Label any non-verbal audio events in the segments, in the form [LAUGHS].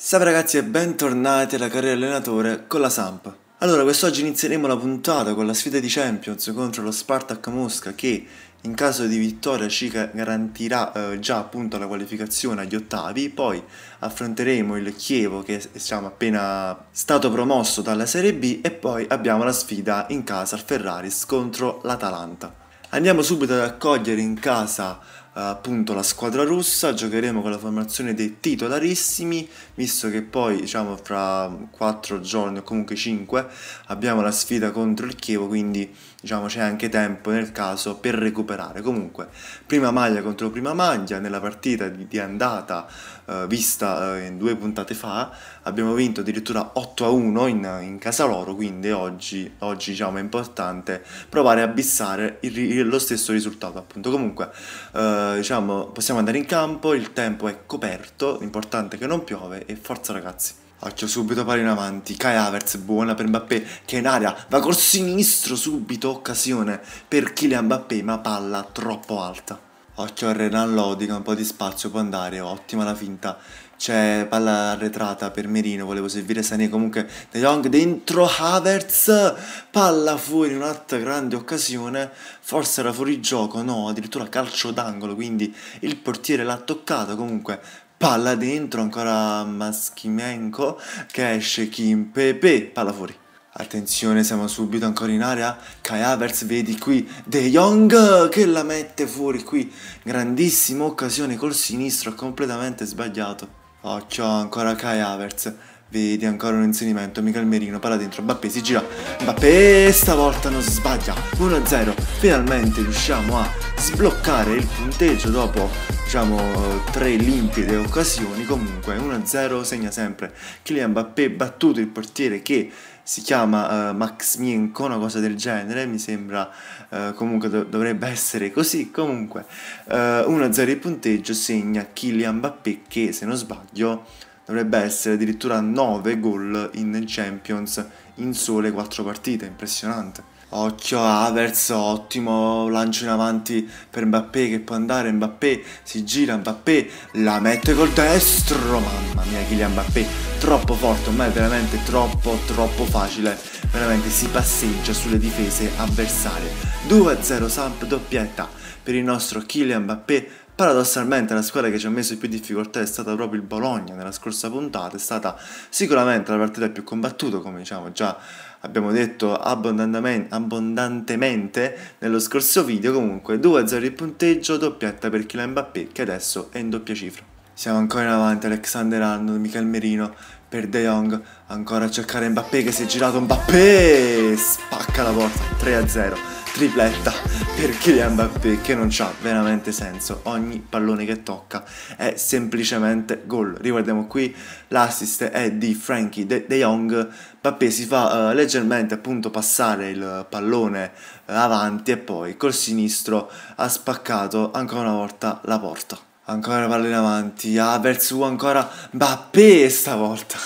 Salve ragazzi e bentornati alla carriera allenatore con la Samp. Allora, quest'oggi inizieremo la puntata con la sfida di Champions contro lo Spartak Mosca che in caso di vittoria ci garantirà eh, già appunto la qualificazione agli ottavi, poi affronteremo il Chievo che è diciamo, appena stato promosso dalla Serie B e poi abbiamo la sfida in casa al Ferraris contro l'Atalanta. Andiamo subito ad accogliere in casa eh, appunto la squadra russa, giocheremo con la formazione dei titolarissimi, visto che poi diciamo fra 4 giorni o comunque 5 abbiamo la sfida contro il Chievo, quindi diciamo c'è anche tempo nel caso per recuperare. Comunque, prima maglia contro prima maglia, nella partita di, di andata eh, vista eh, due puntate fa, abbiamo vinto addirittura 8 a 1 in, in casa loro, quindi oggi, oggi diciamo, è importante provare a bissare il, il, lo stesso risultato. Appunto. Comunque, eh, diciamo, possiamo andare in campo, il tempo è coperto, l'importante è che non piove e forza ragazzi! Occhio subito pari in avanti, Kai Havertz buona per Mbappé che è in aria, va col sinistro subito, occasione per Kylian Mbappé ma palla troppo alta. Occhio a Renan Lodi Lodica, un po' di spazio può andare, ottima la finta. C'è palla arretrata per Merino, volevo servire Sané comunque De Jong dentro Havertz, palla fuori, un'altra grande occasione, forse era fuori gioco, no, addirittura calcio d'angolo, quindi il portiere l'ha toccato comunque palla dentro, ancora Maschimenko che esce Kim Pepe, palla fuori. Attenzione, siamo subito ancora in area. Kai Havertz, vedi qui De Jong che la mette fuori qui. Grandissima occasione col sinistro, completamente sbagliato. Oh, c'ho ancora Kai Havertz. Vedi ancora un inserimento, Michel Merino parla dentro, Mbappé si gira, Mbappé stavolta non si sbaglia, 1-0, finalmente riusciamo a sbloccare il punteggio dopo diciamo tre limpide occasioni, comunque 1-0 segna sempre Kylian Mbappé battuto il portiere che si chiama uh, Max Mienko, una cosa del genere, mi sembra uh, comunque do dovrebbe essere così, comunque uh, eh, 1-0 il punteggio segna Kylian Mbappé che se non sbaglio dovrebbe essere addirittura 9 gol in Champions in sole 4 partite, impressionante. Occhio Avers, ottimo lancio in avanti per Mbappé che può andare, Mbappé si gira, Mbappé la mette col destro, mamma mia Kylian Mbappé, troppo forte, ormai è veramente troppo troppo facile, veramente si passeggia sulle difese avversarie. 2-0 Samp doppietta per il nostro Kylian Mbappé, Paradossalmente la squadra che ci ha messo più difficoltà è stata proprio il Bologna nella scorsa puntata, è stata sicuramente la partita più combattuta come diciamo già abbiamo detto abbondantemente, nello scorso video, comunque 2-0 il punteggio, doppietta per Kylian Mbappé che adesso è in doppia cifra. Siamo ancora in avanti, Alexander Arnold, Michel Merino, per De Jong ancora a cercare Mbappé che si è girato Mbappé spacca la porta 3 a 0 tripletta per Kylian Mbappé che non ha veramente senso. Ogni pallone che tocca è semplicemente gol. Riguardiamo qui l'assist è di Frankie De, De Jong. Mbappé si fa uh, leggermente appunto passare il pallone uh, avanti e poi col sinistro ha spaccato ancora una volta la porta. Ancora palla in avanti, Havertz ah, ancora Mbappé stavolta.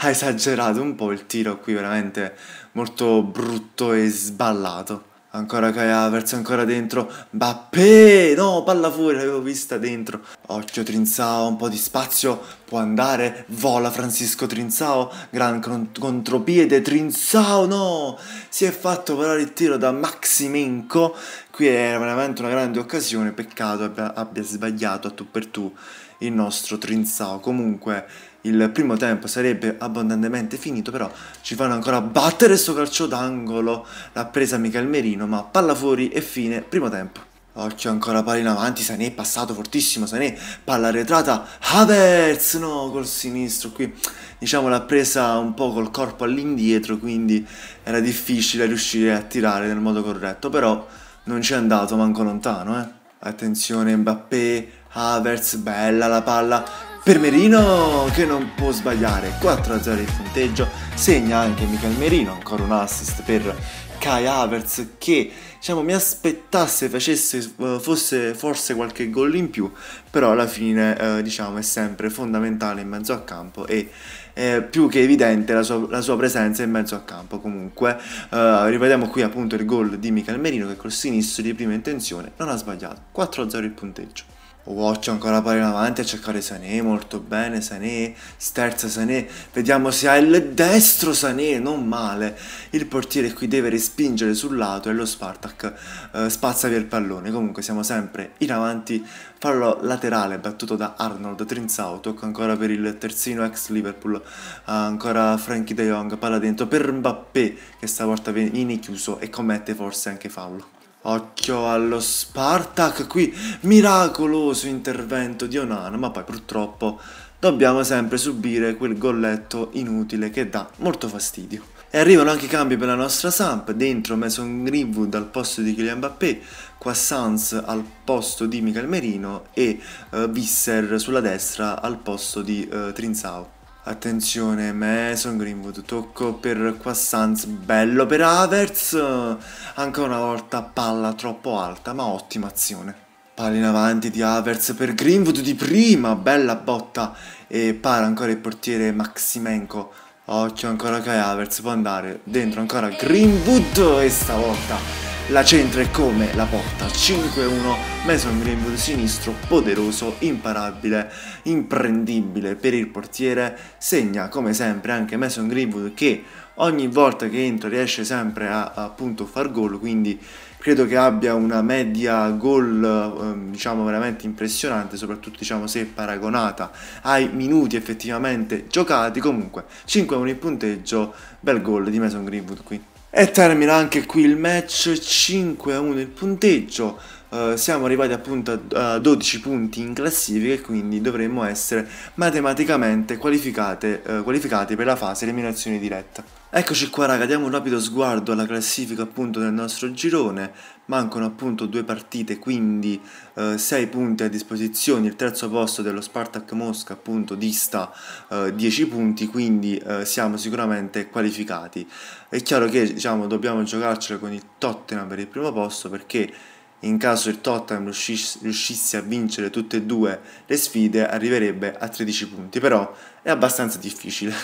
Ha esagerato un po' il tiro qui, veramente molto brutto e sballato. Ancora Caiavers, ancora dentro. Bappé! No, palla fuori, l'avevo vista dentro. Occhio Trinzao, un po' di spazio. Può andare. Vola Francisco Trinzao. Gran contropiede. Trinzao, no! Si è fatto parare il tiro da Maximenko. Qui era veramente una grande occasione. Peccato abbia, abbia sbagliato a tu per tu il nostro Trinzao. Comunque il primo tempo sarebbe abbondantemente finito, però ci fanno ancora battere sto calcio d'angolo, l'ha presa Michel Merino, ma palla fuori e fine, primo tempo. Occhio ancora palla in avanti, Sané è passato fortissimo, Sané, palla arretrata, Havertz, no, col sinistro qui, diciamo l'ha presa un po' col corpo all'indietro, quindi era difficile riuscire a tirare nel modo corretto, però non ci è andato manco lontano, eh. Attenzione Mbappé, Havertz, bella la palla per Merino che non può sbagliare 4 0 il punteggio segna anche Michel Merino ancora un assist per Kai Havertz che diciamo mi aspettasse facesse eh, fosse forse qualche gol in più però alla fine eh, diciamo è sempre fondamentale in mezzo a campo e è più che evidente la sua, la sua, presenza in mezzo a campo comunque eh, rivediamo qui appunto il gol di Michel Merino che col sinistro di prima intenzione non ha sbagliato 4 0 il punteggio Watch ancora pari in avanti a cercare Sané, molto bene Sané, sterza Sané, vediamo se ha il destro Sané, non male. Il portiere qui deve respingere sul lato e lo Spartak eh, spazza via il pallone. Comunque siamo sempre in avanti, fallo laterale battuto da Arnold Trinsautok, ancora per il terzino ex Liverpool, ancora Frankie De Jong, palla dentro per Mbappé che stavolta viene chiuso e commette forse anche fallo. Occhio allo Spartak qui, miracoloso intervento di Onana, ma poi purtroppo dobbiamo sempre subire quel golletto inutile che dà molto fastidio. E arrivano anche i cambi per la nostra Samp, dentro Mason Greenwood al posto di Kylian Mbappé, qua Sans al posto di Michel Merino e uh, Visser sulla destra al posto di uh, eh, Trinsau. Attenzione, Mason Greenwood, tocco per qua bello per Havertz, ancora una volta palla troppo alta, ma ottima azione. Palla in avanti di Havertz per Greenwood di prima, bella botta e para ancora il portiere Maximenko. Occhio ancora che Havertz può andare dentro ancora eh. Greenwood e stavolta la centra è come la porta 5-1 Mason Greenwood sinistro poderoso imparabile imprendibile per il portiere segna come sempre anche Mason Greenwood che ogni volta che entra riesce sempre a appunto far gol quindi credo che abbia una media gol ehm, diciamo veramente impressionante soprattutto diciamo se paragonata ai minuti effettivamente giocati comunque 5-1 il punteggio bel gol di Mason Greenwood qui e termina anche qui il match 5 a 1 il punteggio. Uh, siamo arrivati appunto a, a 12 punti in classifica e quindi dovremmo essere matematicamente uh, qualificati per la fase eliminazione diretta. Eccoci qua raga, diamo un rapido sguardo alla classifica appunto del nostro girone, mancano appunto due partite quindi 6 eh, punti a disposizione, il terzo posto dello Spartak Mosca appunto dista 10 eh, punti quindi eh, siamo sicuramente qualificati. È chiaro che diciamo dobbiamo giocarcela con il Tottenham per il primo posto perché in caso il Tottenham riuscis riuscisse a vincere tutte e due le sfide arriverebbe a 13 punti, però è abbastanza difficile.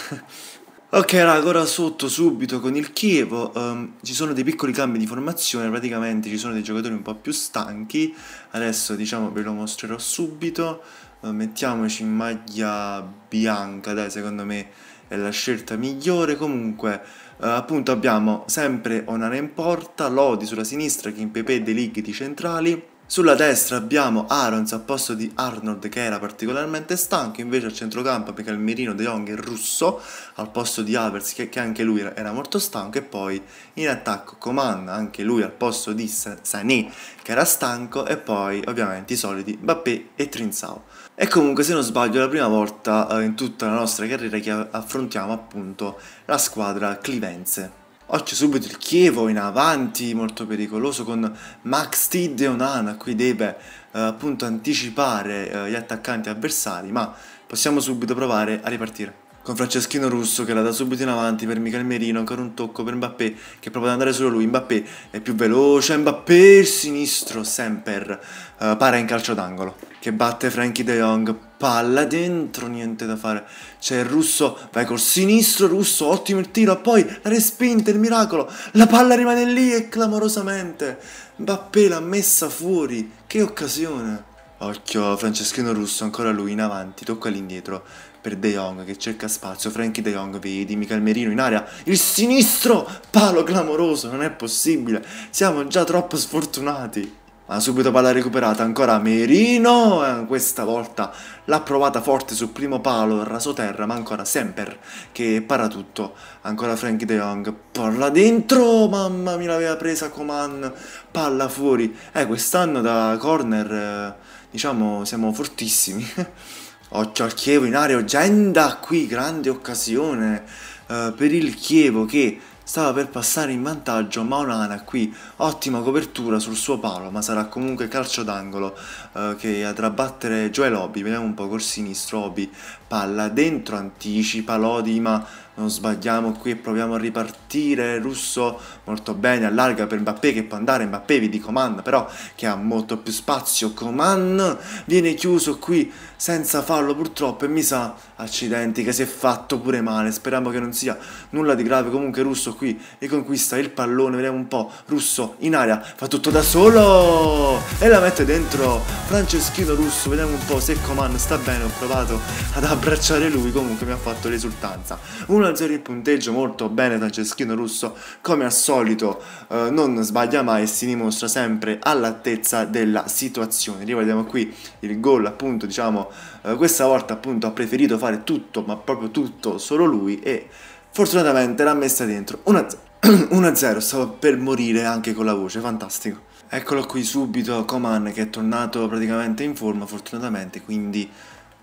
[LAUGHS] Ok raga, ora sotto subito con il Chievo um, ci sono dei piccoli cambi di formazione, praticamente ci sono dei giocatori un po' più stanchi, adesso diciamo ve lo mostrerò subito, uh, mettiamoci in maglia bianca, dai secondo me è la scelta migliore, comunque uh, appunto abbiamo sempre Onana in porta, Lodi sulla sinistra, Kim Pepe e De Ligt di centrali, sulla destra abbiamo Arons al posto di Arnold che era particolarmente stanco, invece al centrocampo abbiamo il Mirino, De Jong e Russo al posto di Avers che, che, anche lui era molto stanco e poi in attacco Comanda anche lui al posto di Sané che era stanco e poi ovviamente i soliti Bappé e Trinsao. E comunque se non sbaglio è la prima volta eh, in tutta la nostra carriera che affrontiamo appunto la squadra clivense. Oh, subito il Chievo in avanti, molto pericoloso, con Max Tid e Onana, qui deve eh, appunto anticipare eh, gli attaccanti avversari, ma possiamo subito provare a ripartire con Franceschino Russo che la dà subito in avanti per Michel Merino, ancora un tocco per Mbappé che prova ad andare solo lui, Mbappé è più veloce, Mbappé il sinistro, Semper, uh, eh, para in calcio d'angolo che batte Frankie De Jong, palla dentro, niente da fare, c'è il russo, vai col sinistro, russo, ottimo il tiro, poi la respinta, il miracolo, la palla rimane lì e clamorosamente Mbappé l'ha messa fuori, che occasione! Occhio, Franceschino Russo, ancora lui in avanti, tocca all'indietro per De Jong che cerca spazio, Frankie De Jong vedi, Michel Merino in area, il sinistro, palo clamoroso, non è possibile, siamo già troppo sfortunati. Ma subito palla recuperata ancora Merino, questa volta l'ha provata forte sul primo palo, raso terra, ma ancora Semper che para tutto, ancora Frankie De Jong, palla dentro, mamma mia l'aveva presa Coman, palla fuori, eh quest'anno da corner eh, diciamo siamo fortissimi. [LAUGHS] Occhio al Chievo in aria, Ogenda qui, grande occasione eh, per il Chievo che stava per passare in vantaggio ma Onana qui ottima copertura sul suo palo ma sarà comunque calcio d'angolo eh, che andrà a battere Joel Obi vediamo un po' col sinistro Obi palla dentro anticipa Lodi ma non sbagliamo qui, e proviamo a ripartire, Russo molto bene, allarga per Mbappé che può andare, Mbappé vi dico man, però che ha molto più spazio, Coman viene chiuso qui senza fallo purtroppo e mi sa, accidenti, che si è fatto pure male, speriamo che non sia nulla di grave, comunque Russo qui riconquista il pallone, vediamo un po', Russo in aria, fa tutto da solo e la mette dentro, Franceschino Russo, vediamo un po' se Coman sta bene, ho provato ad abbracciare lui, comunque mi ha fatto l'esultanza, una 1-0 il punteggio, molto bene Franceschino Russo, come al solito eh, non sbaglia mai e si dimostra sempre all'altezza della situazione. Rivediamo qui il gol, appunto, diciamo, eh, questa volta appunto ha preferito fare tutto, ma proprio tutto, solo lui e fortunatamente l'ha messa dentro. 1-0, [CLEARS THROAT] stavo per morire anche con la voce, fantastico. Eccolo qui subito Coman che è tornato praticamente in forma fortunatamente, quindi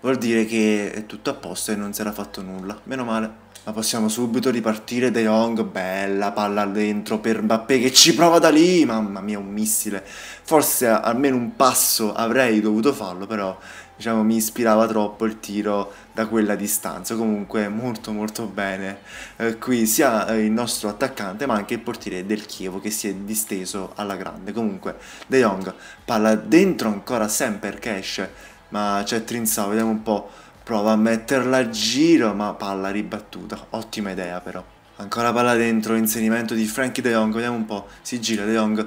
vuol dire che è tutto a posto e non si era fatto nulla. Meno male. Ma possiamo subito ripartire De Jong, bella palla dentro per Mbappé che ci prova da lì, mamma mia un missile. Forse almeno un passo avrei dovuto farlo, però diciamo mi ispirava troppo il tiro da quella distanza. Comunque molto molto bene eh, qui sia eh, il nostro attaccante ma anche il portiere del Chievo che si è disteso alla grande. Comunque De Jong palla dentro ancora sempre perché esce, ma c'è Trinsao, vediamo un po' Prova a metterla a giro, ma palla ribattuta. Ottima idea però. Ancora palla dentro, inserimento di Frankie De Jong, vediamo un po'. Si gira De Jong.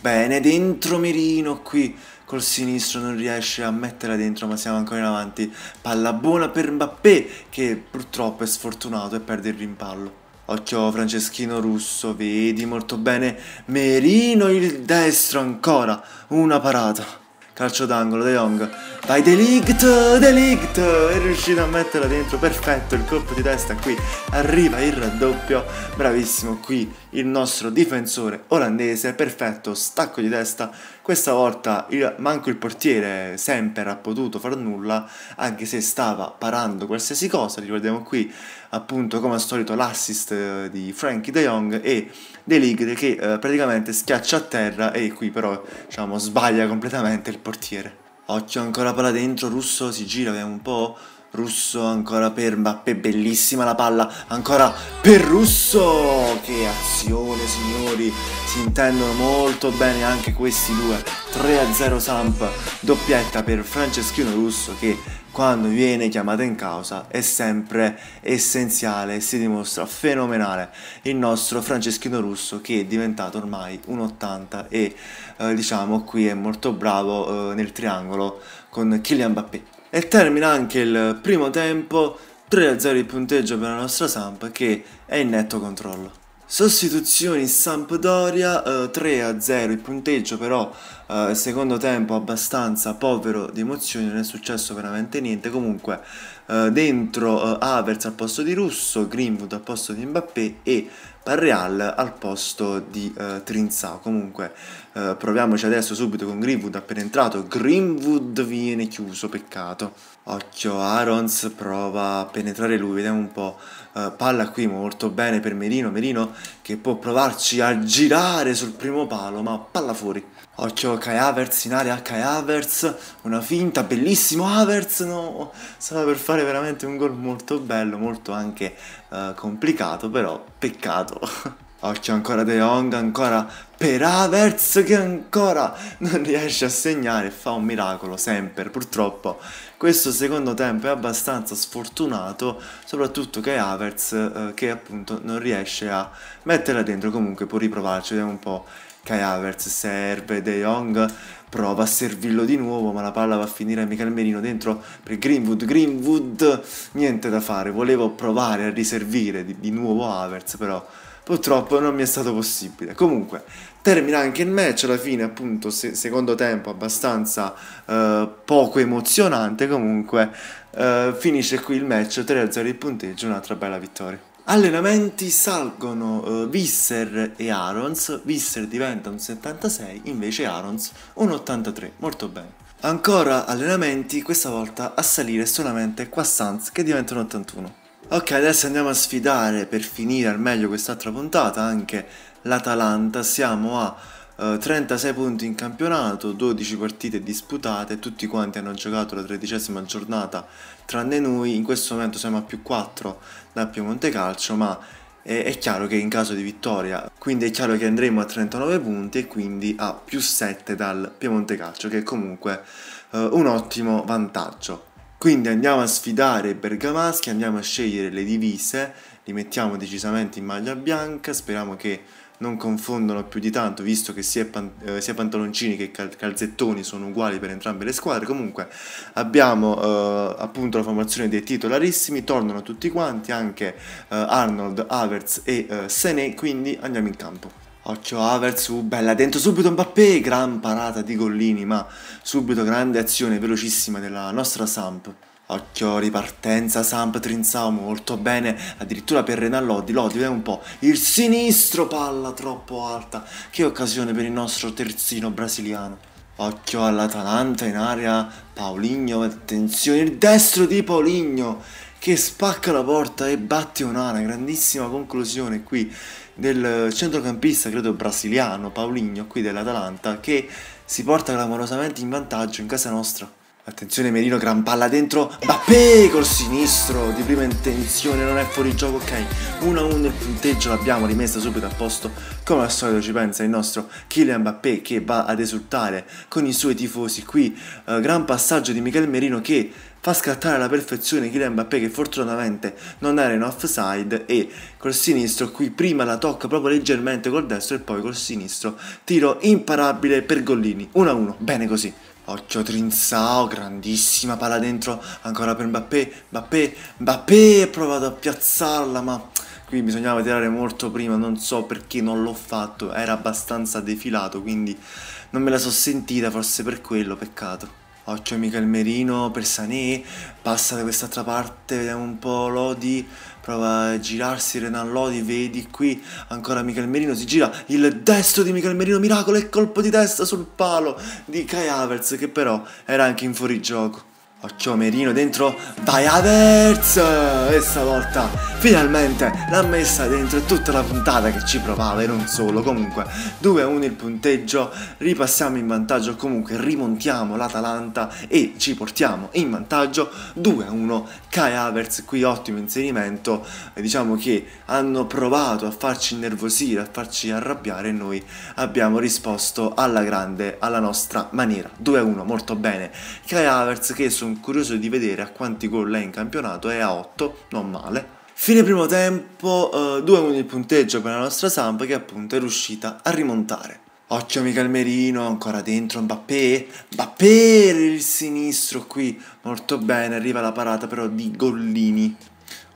Bene, dentro Mirino qui. Col sinistro non riesce a metterla dentro, ma siamo ancora in avanti. Palla buona per Mbappé, che purtroppo è sfortunato e perde il rimpallo. Occhio Franceschino Russo, vedi molto bene. Merino il destro ancora. Una parata calcio d'angolo De Jong vai Delict Delict è riuscito a metterla dentro perfetto il colpo di testa qui arriva il raddoppio bravissimo qui il nostro difensore olandese, perfetto stacco di testa, questa volta il, manco il portiere sempre ha potuto far nulla, anche se stava parando qualsiasi cosa, ricordiamo qui appunto come al solito l'assist eh, di Frankie De Jong e Deligre che eh, praticamente schiaccia a terra e qui però diciamo, sbaglia completamente il portiere. Occhio ancora palla dentro, Russo si gira, vediamo un po'... Russo ancora per Mbappé, bellissima la palla, ancora per Russo! Che azione signori, si intendono molto bene anche questi due. 3-0 Samp, doppietta per Franceschino Russo che quando viene chiamato in causa è sempre essenziale si dimostra fenomenale il nostro Franceschino Russo che è diventato ormai un 80 e eh, diciamo qui è molto bravo eh, nel triangolo con Kylian Mbappé. E termina anche il primo tempo 3-0 il punteggio per la nostra Samp che è in netto controllo. Sostituzioni Sampdoria, eh, 3-0 il punteggio però eh, secondo tempo abbastanza povero di emozioni, non è successo veramente niente, comunque eh, dentro eh, Avers al posto di Russo, Greenwood al posto di Mbappé e Real al posto di uh, eh, Trinzà. Comunque uh, proviamoci adesso subito con Greenwood appena entrato. Greenwood viene chiuso, peccato. Occhio, Arons prova a penetrare lui, vediamo un po'. Uh, palla qui molto bene per Merino, Merino che può provarci a girare sul primo palo, ma palla fuori. Occhio Kai Havertz in area, Kai Havertz, una finta, bellissimo Havertz, no, stava per fare veramente un gol molto bello, molto anche uh, complicato, però peccato. [LAUGHS] Occhio ancora De Jong, ancora per Havertz che ancora non riesce a segnare, fa un miracolo sempre, purtroppo questo secondo tempo è abbastanza sfortunato, soprattutto che Havertz uh, che appunto non riesce a metterla dentro, comunque può riprovarci, vediamo un po' Kai Havertz serve De Jong prova a servirlo di nuovo ma la palla va a finire a Michel Merino dentro per Greenwood Greenwood niente da fare volevo provare a riservire di, di nuovo Havertz però purtroppo non mi è stato possibile. Comunque, termina anche il match alla fine, appunto, se secondo tempo abbastanza eh, poco emozionante, comunque eh, finisce qui il match, 3-0 il punteggio, un'altra bella vittoria. Allenamenti salgono uh, Visser e Arons, Visser diventa un 76, invece Arons un 83, molto bene. Ancora allenamenti, questa volta a salire solamente Quassans che diventa un 81. Ok, adesso andiamo a sfidare per finire al meglio quest'altra puntata anche l'Atalanta, siamo a 36 eh, punti in campionato, 12 partite disputate, tutti quanti hanno giocato la tredicesima giornata tranne noi, in questo momento siamo a più 4 da Piemonte Calcio, ma è, eh, è chiaro che in caso di vittoria, quindi è chiaro che andremo a 39 punti e quindi a più 7 dal Piemonte Calcio, che è comunque eh, un ottimo vantaggio. Quindi andiamo a sfidare i bergamaschi, andiamo a scegliere le divise, li mettiamo decisamente in maglia bianca, speriamo che non confondono più di tanto, visto che sia, pan eh, sia pantaloncini che cal calzettoni sono uguali per entrambe le squadre. Comunque abbiamo eh, appunto la formazione dei titolarissimi, tornano tutti quanti, anche eh, Arnold, Havertz e eh, Sené, quindi andiamo in campo. Occhio Havertz, uh, bella dentro subito Mbappé, gran parata di Gollini, ma subito grande azione velocissima della nostra Samp. Occhio, ripartenza, Samp Trinsao molto bene, addirittura per Renan Lodi, Lodi vediamo un po', il sinistro palla troppo alta, che occasione per il nostro terzino brasiliano. Occhio all'Atalanta in area, Paulinho, attenzione, il destro di Paulinho, che spacca la porta e batte un'ana, grandissima conclusione qui del centrocampista, credo brasiliano, Paulinho, qui dell'Atalanta, che si porta clamorosamente in vantaggio in casa nostra. Attenzione Merino, gran palla dentro Bappé col sinistro di prima intenzione, non è fuori gioco, ok 1-1 il punteggio, l'abbiamo rimessa subito a posto Come al solito ci pensa il nostro Kylian Bappé che va ad esultare con i suoi tifosi qui eh, Gran passaggio di Michele Merino che fa scattare alla perfezione Kylian Mbappé che fortunatamente non era in offside e col sinistro qui prima la tocca proprio leggermente col destro e poi col sinistro tiro imparabile per Gollini 1-1 bene così Occhio Trinsao, grandissima palla dentro, ancora per Mbappé, Mbappé, Mbappé, ha provato a piazzarla ma qui bisognava tirare molto prima, non so perché non l'ho fatto, era abbastanza defilato quindi non me la so sentita forse per quello, peccato. Occhio il Merino per Sané, passa da quest'altra parte, vediamo un po' Lodi, prova a girarsi Renan Lodi, vedi qui ancora Michel Merino, si gira il destro di Michel Merino, miracolo e colpo di testa sul palo di Kai Havertz che però era anche in fuorigioco. Occhio Merino dentro, vai Averz! E stavolta finalmente l'ha messa dentro tutta la puntata che ci provava e non solo. Comunque 2-1 il punteggio, ripassiamo in vantaggio, comunque rimontiamo l'Atalanta e ci portiamo in vantaggio 2-1 Kai Averz, qui ottimo inserimento, diciamo che hanno provato a farci innervosire, a farci arrabbiare e noi abbiamo risposto alla grande, alla nostra maniera. 2-1, molto bene. Kai Averz che su un sono curioso di vedere a quanti gol è in campionato, è a 8, non male. Fine primo tempo, 2 con il punteggio per la nostra Samp che appunto è riuscita a rimontare. Occhio Michel Merino, ancora dentro Mbappé, Mbappé il sinistro qui, molto bene, arriva la parata però di Gollini.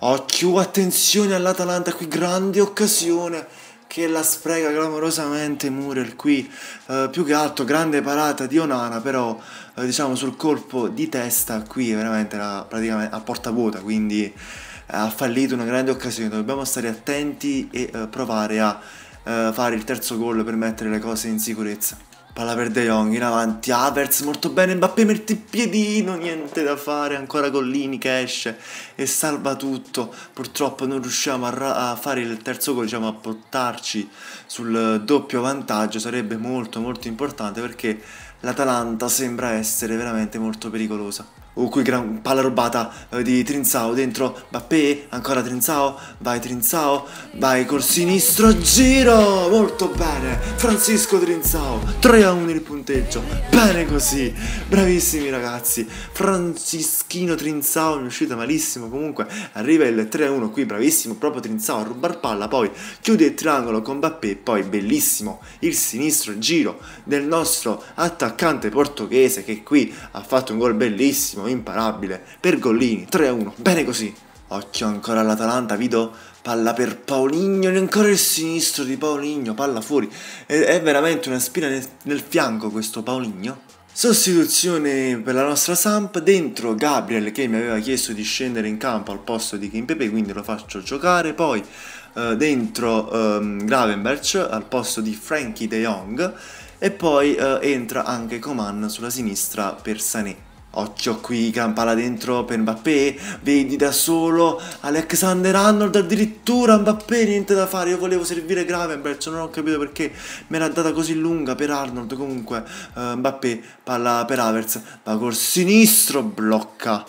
Occhio, attenzione all'Atalanta, qui grande occasione, che la spreca clamorosamente Muriel qui eh, più che altro grande parata di Onana però eh, diciamo sul colpo di testa qui veramente era praticamente a porta vuota quindi eh, ha fallito una grande occasione dobbiamo stare attenti e eh, provare a eh, fare il terzo gol per mettere le cose in sicurezza Palla per De Jong, in avanti, Avers, molto bene, Mbappé mette il piedino, niente da fare, ancora Collini che esce e salva tutto. Purtroppo non riusciamo a, a fare il terzo gol, diciamo a portarci sul doppio vantaggio, sarebbe molto molto importante perché l'Atalanta sembra essere veramente molto pericolosa. Uh, qui gran palla rubata eh, di Trinzao dentro Bappé, ancora Trinzao, vai Trinzao, vai col sinistro, giro, molto bene, Francisco Trinzao, 3 a 1 il punteggio, bene così, bravissimi ragazzi, Francischino Trinzao è uscita malissimo, comunque arriva il 3 a 1 qui, bravissimo, proprio Trinzao a rubar palla, poi chiude il triangolo con Bappé, poi bellissimo il sinistro giro del nostro attaccante portoghese che qui ha fatto un gol bellissimo, imparabile. Per Gollini, 3-1, bene così. Occhio ancora all'Atalanta, Vito, palla per Pauligno, ancora il sinistro di Pauligno, palla fuori. È, è veramente una spina nel, nel fianco questo Pauligno. Sostituzione per la nostra Samp, dentro Gabriel che mi aveva chiesto di scendere in campo al posto di Kim Pepe, quindi lo faccio giocare, poi eh, dentro ehm, Gravenberch al posto di Frankie De Jong e poi eh, entra anche Coman sulla sinistra per Sané. Occhio qui, palla dentro per Mbappé, vedi da solo Alexander Arnold addirittura Mbappé, niente da fare, io volevo servire Gravenberch, non ho capito perché me l'ha data così lunga per Arnold, comunque uh, Mbappé palla per Avers, va col sinistro, blocca,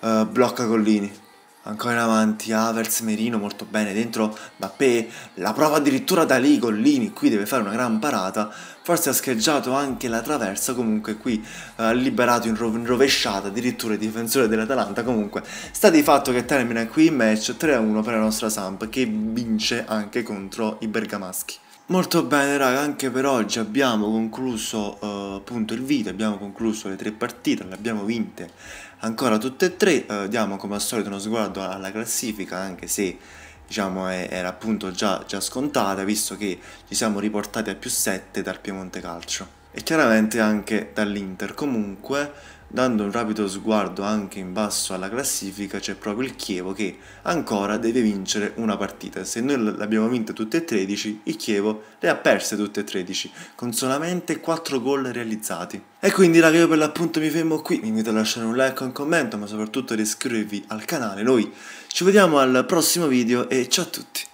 uh, blocca Collini. Ancora in avanti Avers Merino molto bene dentro Mbappé, la prova addirittura da lì, Gollini qui deve fare una gran parata, forse ha scheggiato anche la traversa, comunque qui ha eh, liberato in, rov in, rovesciata addirittura il difensore dell'Atalanta, comunque sta di fatto che termina qui il match 3-1 per la nostra Samp che vince anche contro i bergamaschi. Molto bene raga, anche per oggi abbiamo concluso eh, appunto il video, abbiamo concluso le tre partite, le abbiamo vinte ancora tutte e tre, eh, diamo come al solito uno sguardo alla classifica anche se diciamo è, era appunto già, già scontata visto che ci siamo riportati a più 7 dal Piemonte Calcio e chiaramente anche dall'Inter comunque Dando un rapido sguardo anche in basso alla classifica c'è proprio il Chievo che ancora deve vincere una partita. Se noi l'abbiamo vinta tutte e 13, il Chievo le ha perse tutte e 13 con solamente 4 gol realizzati. E quindi raga io per l'appunto mi fermo qui, vi invito a lasciare un like, un commento ma soprattutto ad iscrivervi al canale. Noi ci vediamo al prossimo video e ciao a tutti!